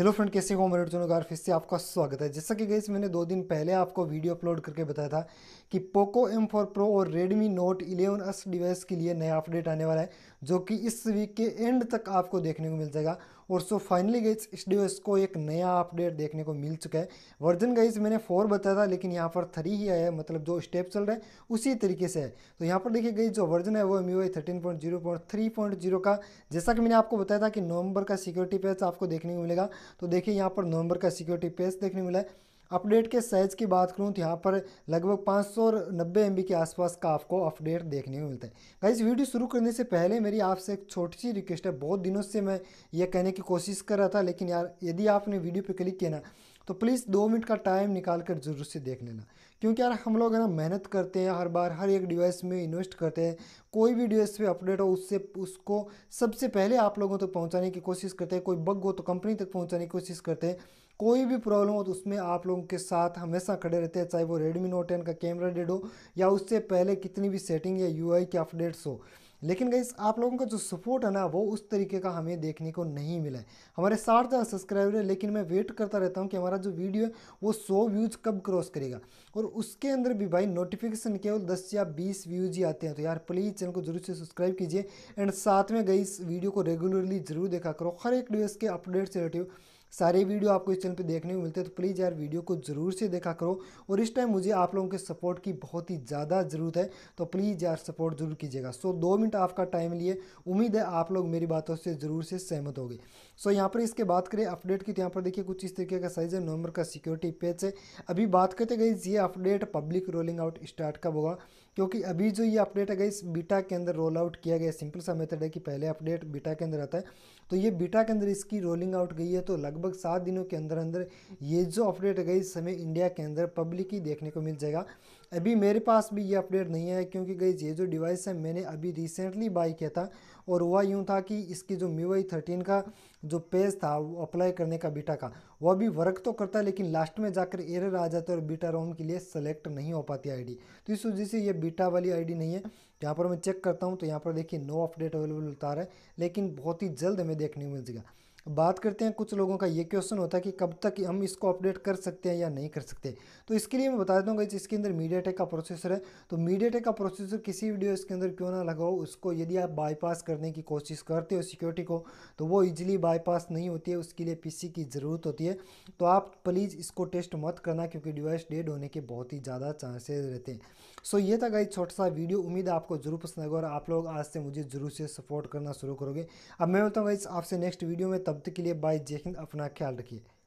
hello friend कैसे हो मेरे चुनौगार फिर से आपका स्वागत है जैसा कि गई मैंने दो दिन पहले आपको वीडियो अपलोड करके बताया था कि पोको M4 Pro और Redmi Note 11s डिवाइस के लिए नया अपडेट आने वाला है जो कि इस वीक के एंड तक आपको देखने को मिल जाएगा और सो फाइनली गई इस डी को एक नया अपडेट देखने को मिल चुका है वर्जन गई मैंने फोर बताया था लेकिन यहाँ पर थ्री ही आया है मतलब जो स्टेप चल रहा है उसी तरीके से है तो यहाँ पर देखिए गई जो वर्जन है वो M U I thirteen point zero point three point zero का जैसा कि मैंने आपको बताया था कि नवंबर का सिक्योरिटी पेज आपको देखने को मिलेगा तो देखिए यहाँ पर नवंबर का सिक्योरिटी पेज देखने को मिला है अपडेट के साइज़ की बात करूँ तो यहाँ पर लगभग पाँच सौ के आसपास का आपको अपडेट देखने को मिलता है गाइज वीडियो शुरू करने से पहले मेरी आपसे एक छोटी सी रिक्वेस्ट है बहुत दिनों से मैं ये कहने की कोशिश कर रहा था लेकिन यार यदि आपने वीडियो पर क्लिक किया ना तो प्लीज़ दो मिनट का टाइम निकाल कर जरूर से देख लेना क्योंकि यार हम लोग है ना मेहनत करते हैं हर बार हर एक डिवाइस में इन्वेस्ट करते हैं कोई भी डिवाइस पे अपडेट हो उससे उसको सबसे पहले आप लोगों तक तो पहुंचाने की कोशिश करते हैं कोई बग हो तो कंपनी तक पहुंचाने की कोशिश करते हैं कोई भी प्रॉब्लम हो तो उसमें आप लोगों के साथ हमेशा खड़े रहते हैं चाहे वो रेडमी नोट टेन का कैमरा डेड हो या उससे पहले कितनी भी सेटिंग या यू के अपडेट्स हो लेकिन गई आप लोगों का जो सपोर्ट है ना वो उस तरीके का हमें देखने को नहीं मिला है हमारे साठ हज़ार सब्सक्राइबर है लेकिन मैं वेट करता रहता हूँ कि हमारा जो वीडियो है वो सौ व्यूज़ कब क्रॉस करेगा और उसके अंदर भी भाई नोटिफिकेशन केवल दस या बीस व्यूज़ ही आते हैं तो यार प्लीज़ चैनल को जरूर से सब्सक्राइब कीजिए एंड साथ में गई इस वीडियो को रेगुलरली जरूर देखा करो हर एक डिवेस के अपडेट से रिलेटिव सारे वीडियो आपको इस चैनल पे देखने को मिलते हैं तो प्लीज़ यार वीडियो को ज़रूर से देखा करो और इस टाइम मुझे आप लोगों के सपोर्ट की बहुत ही ज़्यादा ज़रूरत है तो प्लीज़ यार सपोर्ट ज़रूर कीजिएगा सो दो मिनट आपका टाइम लिए उम्मीद है आप लोग मेरी बातों से ज़रूर से सहमत होगी सो यहाँ पर इसके बात करें अपडेट की तो यहाँ पर देखिए कुछ इस तरीके का साइज़ है नवंबर का सिक्योरिटी पेज है अभी बात करते गई ये update public rolling out start कब होगा क्योंकि अभी जो ये अपडेट है गई बीटा के अंदर रोल आउट किया गया सिंपल सा मेथड है कि पहले अपडेट बीटा के अंदर आता है तो ये बीटा के अंदर इसकी रोलिंग आउट गई है तो लगभग सात दिनों के अंदर अंदर ये जो अपडेट गई इस समय इंडिया के अंदर पब्लिक ही देखने को मिल जाएगा अभी मेरे पास भी ये अपडेट नहीं है क्योंकि गई ये जो डिवाइस है मैंने अभी रिसेंटली बाई किया था और हुआ यूँ था कि इसकी जो मी वाई थर्टीन का जो पेज था वो अप्लाई करने का बीटा का वह भी वर्क तो करता है लेकिन लास्ट में जाकर एरर आ जाता है और बीटा रोम के लिए सेलेक्ट नहीं हो पाती आईडी तो इस वजह से ये बीटा वाली आईडी नहीं है यहाँ पर मैं चेक करता हूँ तो यहाँ पर देखिए नो अपडेट अवेलेबल उतार है लेकिन बहुत ही जल्द हमें देखने को मिल सकेगा बात करते हैं कुछ लोगों का ये क्वेश्चन होता है कि कब तक हम इसको अपडेट कर सकते हैं या नहीं कर सकते तो इसके लिए मैं बता दूँगा इसके अंदर मीडिया टेक का प्रोसेसर है तो मीडिया टेक का प्रोसेसर किसी वीडियो इसके अंदर क्यों ना लगाओ उसको यदि आप बाईपास करने की कोशिश करते हो सिक्योरिटी को तो वो ईजिली बाईपास नहीं होती है उसके लिए पी की ज़रूरत होती है तो आप प्लीज़ इसको टेस्ट मत करना क्योंकि डिवाइस डेड होने के बहुत ही ज़्यादा चांसेज रहते हैं सो so, ये था गाइज छोटा सा वीडियो उम्मीद आपको जरूर पसंद आएगा और आप लोग आज से मुझे जरूर से सपोर्ट करना शुरू करोगे अब मैं बोलता हूँ गाइज आपसे नेक्स्ट वीडियो में तब तक के लिए बाय जेकिंग अपना ख्याल रखिए